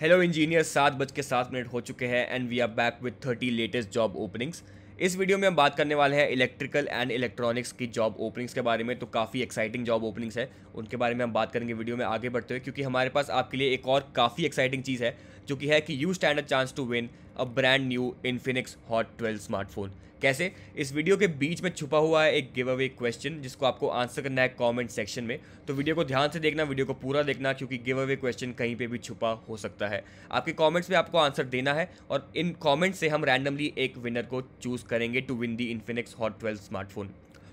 hello engineer सात बज के सात मिनट हो चुके हैं and we are back with thirty latest job openings इस वीडियो में हम बात करने वाले हैं इलेक्ट्रिकल एंड इलेक्ट्रॉनिक्स की जॉब ओपनिंग्स के बारे में तो काफ़ी एक्साइटिंग जॉब ओपनिंग्स है उनके बारे में हम बात करेंगे वीडियो में आगे बढ़ते हुए क्योंकि हमारे पास आपके लिए एक और काफ़ी एक्साइटिंग चीज़ है जो कि है कि you stand a chance to win a brand new Infinix hot 12 smartphone कैसे इस वीडियो के बीच में छुपा हुआ है एक गिव अवे क्वेश्चन जिसको आपको आंसर करना है कमेंट सेक्शन में तो वीडियो को ध्यान से देखना वीडियो को पूरा देखना क्योंकि गिव अवे क्वेश्चन कहीं पे भी छुपा हो सकता है आपके कमेंट्स में आपको आंसर देना है और इन कमेंट्स से हम रैंडमली एक विनर को चूज करेंगे to win the Infinix Hot twelve smartphone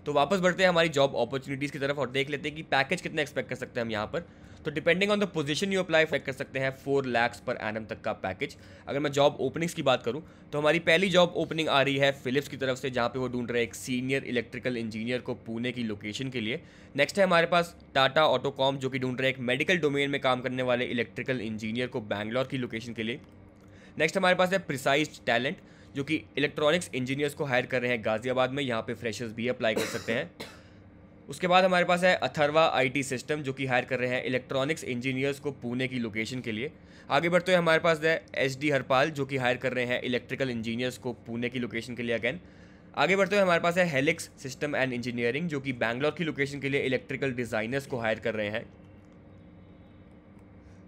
तो वापस बढ़ते हैं हमारी जॉब अपॉर्चुनिटीज़ की तरफ और देख लेते हैं कि पैकेज कितना एक्सपेक्ट कर सकते हैं हम यहाँ पर तो depending on the position you apply कर सकते हैं फोर लैक्स पर एनम तक का पैकेज अगर मैं जॉब ओपनिंग्स की बात करूँ तो हमारी पहली जॉब ओपनिंग आ रही है फिलिप्स की तरफ से जहाँ पे वो ढूंढ रहे हैं एक सीनियर इलेक्ट्रिकल इंजीनियर को पुणे की लोकेशन के लिए नेक्स्ट है हमारे पास टाटा ऑटोकॉम जो कि ढूंढ रहे हैं एक मेडिकल डोमेन में काम करने वाले इलेक्ट्रिकल इंजीनियर को बैंगलोर की लोकेशन के लिए नेक्स्ट हमारे पास है प्रिसाइज टैलेंट जो कि इलेक्ट्रॉनिक्स इंजीनियर्स को हायर कर रहे हैं गाज़ियाबाद में यहाँ पे फ्रेशर्स भी अप्लाई कर सकते हैं उसके बाद हमारे पास है अथर्वा आईटी सिस्टम जो कि हायर कर रहे हैं इलेक्ट्रॉनिक्स इंजीनियर्स को पुणे की लोकेशन के लिए आगे बढ़ते हुए हमारे पास है एच डी हरपाल जो कि हायर कर रहे हैं इलेक्ट्रिकल इंजीनियर्स को पुणे की लोकेशन के लिए अगेन आगे बढ़ते हुए हमारे पास है हेलिक्स सिस्टम एंड इंजीनियरिंग जो कि बैंगलोर की लोकेशन के लिए इलेक्ट्रिकल डिज़ाइनर्स को हायर कर रहे हैं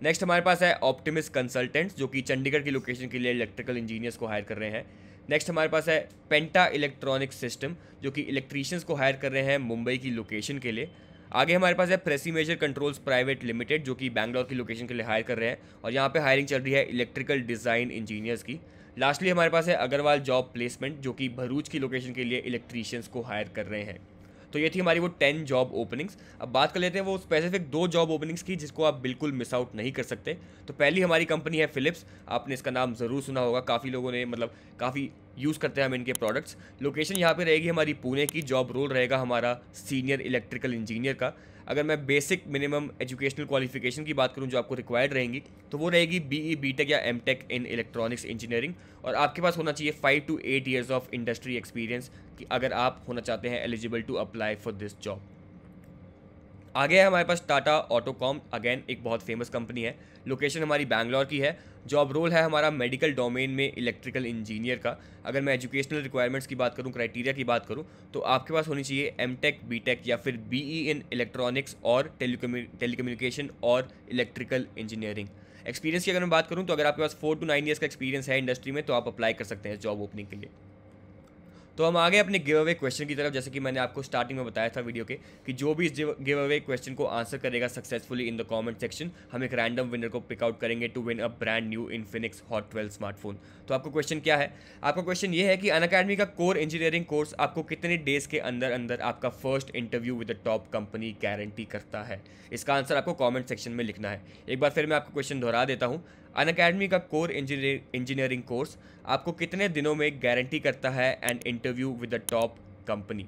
नेक्स्ट हमारे पास है ऑप्टिमिस कंसल्टेंट्स जो कि चंडीगढ़ की लोकेशन के लिए इलेक्ट्रिकल इंजीनियर्स को हायर कर रहे हैं नेक्स्ट हमारे पास है पेंटा इलेक्ट्रॉनिक सिस्टम जो कि इलेक्ट्रीशियंस को हायर कर रहे हैं मुंबई की लोकेशन के लिए आगे हमारे पास है Precimeasure Controls private limited जो कि बैंगलोर की लोकेशन के लिए हायर कर रहे हैं और यहाँ पे हायरिंग चल रही है इलेक्ट्रिकल डिज़ाइन इंजीनियर्स की लास्टली हमारे पास है अग्रवाल जॉब प्लेसमेंट जो कि भरूच की लोकेशन के लिए इलेक्ट्रीशियंस को हायर कर रहे हैं तो ये थी हमारी वो टेन जॉब ओपनिंग्स अब बात कर लेते हैं वो स्पेसिफिक दो जॉब ओपनिंग्स की जिसको आप बिल्कुल मिस आउट नहीं कर सकते तो पहली हमारी कंपनी है फिलिप्स आपने इसका नाम ज़रूर सुना होगा काफ़ी लोगों ने मतलब काफ़ी यूज़ करते हैं हम इनके प्रोडक्ट्स लोकेशन यहाँ पे रहेगी हमारी पुणे की जॉब रोल रहेगा हमारा सीनियर इलेक्ट्रिकल इंजीनियर का अगर मैं बेसिक मिनिमम एजुकेशनल क्वालिफिकेशन की बात करूँ जो आपको रिक्वायर्ड रहेंगी तो वो रहेगी बी ई बी टेक या M tech in electronics engineering और आपके पास होना चाहिए five to eight years of industry experience कि अगर आप होना चाहते हैं eligible to apply for this job आगे है हमारे पास टाटा ऑटोकॉम अगेन एक बहुत फेमस कंपनी है लोकेशन हमारी बैंगलोर की है जॉब रोल है हमारा मेडिकल डोमेन में इलेक्ट्रिकल इंजीनियर का अगर मैं एजुकेशनल रिक्वायरमेंट्स की बात करूं क्राइटेरिया की बात करूं तो आपके पास होनी चाहिए एम टेक बी टेक या फिर बी ई इन इलेक्ट्रॉनिक्स और टेलीकम्युनिकेशन और इलेक्ट्रिकल इंजीनियरिंग एक्सपीरियंस की अगर मैं बात करूँ तो अगर आपके पास फोर टू नाइन ईयर्स का एक्सपीरियंस है इंडस्ट्री में तो आप अप्लाई कर सकते हैं जॉब ओपनिंग के लिए तो हम आगे अपने गिव अवे क्वेश्चन की तरफ जैसे कि मैंने आपको स्टार्टिंग में बताया था वीडियो के कि जो भी इस गिव अवे क्वेश्चन को आंसर करेगा successfully in the comment section हम एक रैंडम विनर को पिकआउट करेंगे to win a brand new Infinix Hot twelve smartphone तो आपका क्वेश्चन क्या है आपका क्वेश्चन ये है कि अन का कोर इंजीनियरिंग कोर्स आपको कितने डेज के अंदर अंदर आपका first interview with the top company guarantee करता है इसका आंसर आपको कॉमेंट सेक्शन में लिखना है एक बार फिर मैं आपको क्वेश्चन दोहरा देता हूँ अन अकेडमी का कोर इंजीनियरिंग कोर्स आपको कितने दिनों में गारंटी करता है an interview with the top company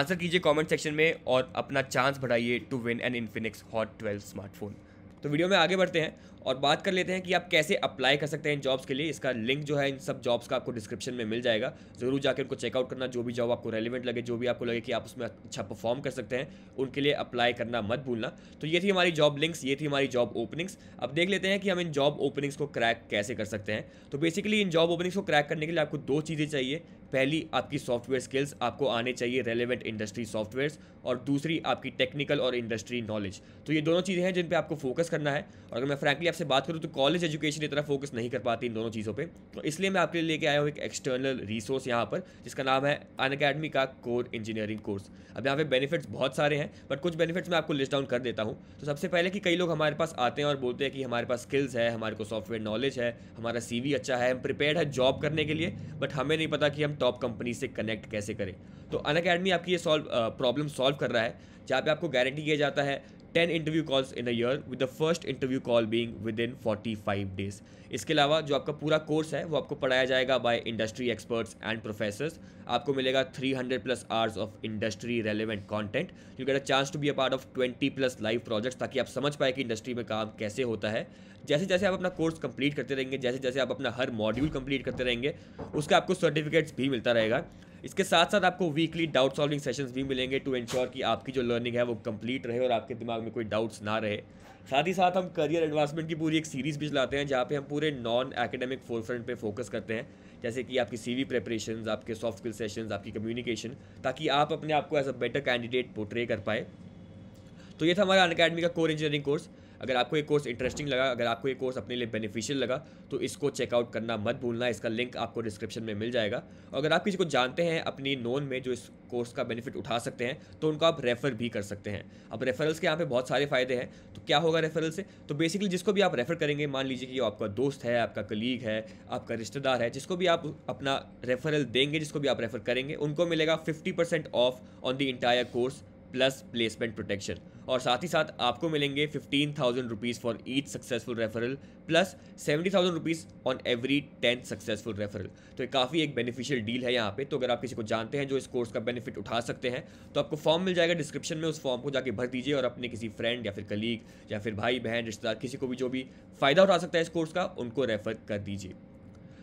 answer कीजिए कमेंट सेक्शन में और अपना चांस बढ़ाइए to win an Infinix hot 12 smartphone तो वीडियो में आगे बढ़ते हैं और बात कर लेते हैं कि आप कैसे अप्लाई कर सकते हैं इन जॉब्स के लिए इसका लिंक जो है इन सब जॉब्स का आपको डिस्क्रिप्शन में मिल जाएगा ज़रूर जाकर उनको चेकआउट करना जो भी जॉब आपको रेलिवेंट लगे जो भी आपको लगे कि आप उसमें अच्छा परफॉर्म कर सकते हैं उनके लिए अप्लाई करना मत भूलना तो ये थी हमारी जॉब लिंक्स ये थी हमारी जॉब ओपनिंग्स अब देख लेते हैं कि हम इन जॉब ओपनिंग्स को क्रैक कैसे कर सकते हैं तो बेसिकली इन जॉब ओपनिंग्स को क्रैक करने के लिए आपको दो चीज़ें चाहिए पहली आपकी सॉफ्टवेयर स्किल्स आपको आने चाहिए रेलिवेंट इंडस्ट्री सॉफ्टवेयर्स और दूसरी आपकी टेक्निकल और इंडस्ट्री नॉलेज तो ये दोनों चीज़ें हैं जिन पर आपको फोकस करना है और अगर मैं फ्रैंकली आप से बात करूँ तो कॉलेज एजुकेशन इतना फोकस नहीं कर पाती इन दोनों चीज़ों पर तो इसलिए मैं आपके लिए लेके आया हूँ एक एक्सटर्नल रिसोर्स यहाँ पर जिसका नाम है अन अकेडमी का कोर इंजीनियरिंग कोर्स अब यहाँ पे बेनिफिट्स बहुत सारे हैं बट कुछ बेनिफिट्स मैं आपको लिस्ट डाउन कर देता हूँ तो सबसे पहले कि कई लोग हमारे पास आते हैं और बोलते हैं कि हमारे पास स्किल्स है हमारे को सॉफ्टवेयर नॉलेज है हमारा सी अच्छा है हम प्रिपेयर है जॉब करने के लिए बट हमें नहीं पता कि हम टॉप कंपनी से कनेक्ट कैसे करें तो अन अकेडमी आपकी ये सॉल्व प्रॉब्लम सॉल्व कर रहा है जहाँ पे आपको गारंटी किया जाता है 10 interview calls in a year with the first interview call being within 45 days इसके अलावा जो आपका पूरा कोर्स है वो आपको पढ़ाया जाएगा by industry experts and professors आपको मिलेगा 300 plus hours of industry relevant content you get a chance to be a part of 20 plus live projects ताकि आप समझ पाए कि इंडस्ट्री में काम कैसे होता है जैसे जैसे आप अपना कोर्स कंप्लीट करते रहेंगे जैसे जैसे आप अपना हर मॉड्यूल कंप्लीट करते रहेंगे उसका आपको सर्टिफिकेट्स भी मिलता रहेगा इसके साथ साथ आपको वीकली डाउट सॉल्विंग सेशंस भी मिलेंगे टू इन्श्योर कि आपकी जो लर्निंग है वो कंप्लीट रहे और आपके दिमाग में कोई डाउट्स ना रहे साथ ही साथ हम करियर एडवांसमेंट की पूरी एक सीरीज़ भी चलाते हैं जहाँ पे हम पूरे नॉन एकेडमिक फोरफ्रंट पर फोकस करते हैं जैसे कि आपकी सीवी प्रेपरेशन आपके सॉफ्ट स्किल सेशन आपकी कम्युनिकेशन ताकि आप अपने आप को as a better candidate portray कर पाए तो ये था हमारा अन का कोर इंजीनियरिंग कोर्स अगर आपको ये कोर्स इंटरेस्टिंग लगा अगर आपको ये कोर्स अपने लिए बेनिफिशियल लगा तो इसको चेकआउट करना मत भूलना इसका लिंक आपको डिस्क्रिप्शन में मिल जाएगा और अगर आप किसी को जानते हैं अपनी नोन में जो इस कोर्स का बेनिफिट उठा सकते हैं तो उनको आप रेफ़र भी कर सकते हैं अब रेफरल्स के यहाँ पे बहुत सारे फ़ायदे हैं तो क्या होगा रेफरल से तो बेसिकली जिसको भी आप रेफ़र करेंगे मान लीजिए कि आपका दोस्त है आपका कलीग है आपका रिश्तेदार है जिसको भी आप अपना रेफरल देंगे जिसको भी आप रेफ़र करेंगे उनको मिलेगा fifty off on the entire course plus placement protection और साथ ही साथ आपको मिलेंगे fifteen thousand rupees for each successful referral plus seventy thousand rupees on every tenth successful referral तो ये काफ़ी एक बेनिफिशियल डील है यहाँ पे तो अगर आप किसी को जानते हैं जो इस कोर्स का बेनिफिट उठा सकते हैं तो आपको फॉर्म मिल जाएगा डिस्क्रिप्शन में उस फॉर्म को जाके भर दीजिए और अपने किसी फ्रेंड या फिर कलीग या फिर भाई बहन रिश्तेदार किसी को भी जो भी फ़ायदा उठा सकता है इस कोर्स का उनको रेफर कर दीजिए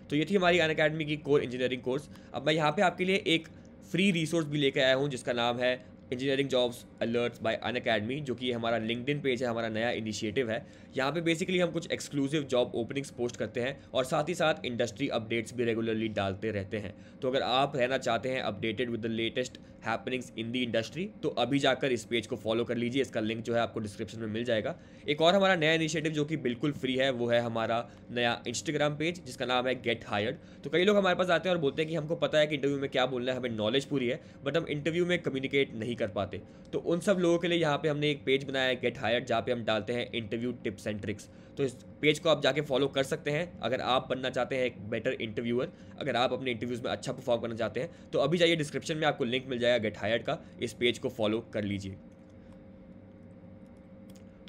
तो ये थी हमारी अन अकेडमी की कोर इंजीनियरिंग कोर्स अब मैं यहाँ पर आपके लिए एक फ्री रिसोर्स भी लेकर आया हूँ जिसका नाम है engineering jobs alerts by Unacademy जो कि हमारा लिंकड पेज है हमारा नया इनिशिएटिव है यहाँ पे बेसिकली हम कुछ एक्सक्लूसिव जॉब ओपनिंग्स पोस्ट करते हैं और साथ ही साथ इंडस्ट्री अपडेट्स भी रेगुलरली डालते रहते हैं तो अगर आप रहना चाहते हैं updated with the latest happenings in the industry तो अभी जाकर इस पेज को फॉलो कर लीजिए इसका लिंक जो है आपको डिस्क्रिप्शन में मिल जाएगा एक और हमारा नया इनिशिएटिव जो कि बिल्कुल फ्री है वो है हमारा नया इंस्टाग्राम पेज जिसका नाम है गेट हायर्ड तो कई लोग हमारे पास आते हैं और बोलते हैं कि हमको पता है कि इंटरव्यू में क्या बोलना है हमें नॉलेज पूरी है बट हम इंटरव्यू में कम्युनिकेट नहीं कर पाते तो उन सब लोगों के लिए यहाँ पर हमने एक पेज बनाया है गेट हायर्ड जहाँ पर हम डालते हैं इंटरव्यू टिप्स एंड ट्रिक्स तो इस पेज को आप जाके फॉलो कर सकते हैं अगर आप बनना चाहते हैं एक बेटर इंटरव्यूअर अगर आप अपने इंटरव्यूज़ में अच्छा परफॉर्म करना चाहते हैं तो अभी जाइए डिस्क्रिप्शन में आपको लिंक मिल जाएगा या गेट हायर्ड का इस पेज को फॉलो कर लीजिए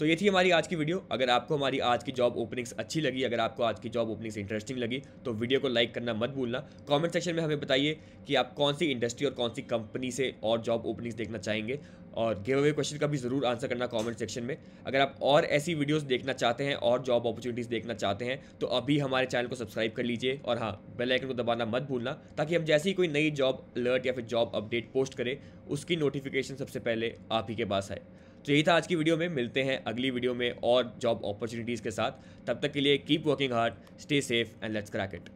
तो ये थी हमारी आज की वीडियो अगर आपको हमारी आज की जॉब ओपनिंग्स अच्छी लगी अगर आपको आज की जॉब ओपनिंग्स इंटरेस्टिंग लगी तो वीडियो को लाइक करना मत भूलना कमेंट सेक्शन में हमें बताइए कि आप कौन सी इंडस्ट्री और कौन सी कंपनी से और जॉब ओपनिंग्स देखना चाहेंगे और गिव अवे क्वेश्चन का भी ज़रूर आंसर करना कमेंट सेक्शन में अगर आप और ऐसी वीडियोस देखना चाहते हैं और जॉब अपॉर्चुनिटीज़ देखना चाहते हैं तो अभी हमारे चैनल को सब्सक्राइब कर लीजिए और हाँ बेल आइकन को दबाना मत भूलना ताकि हम जैसे ही कोई नई जॉब अलर्ट या फिर जॉब अपडेट पोस्ट करें उसकी नोटिफिकेशन सबसे पहले आप ही के पास आए तो यही था आज की वीडियो में मिलते हैं अगली वीडियो में और जॉब अपॉर्चुनिटीज़ के साथ तब तक के लिए keep working hard stay safe and let's crack it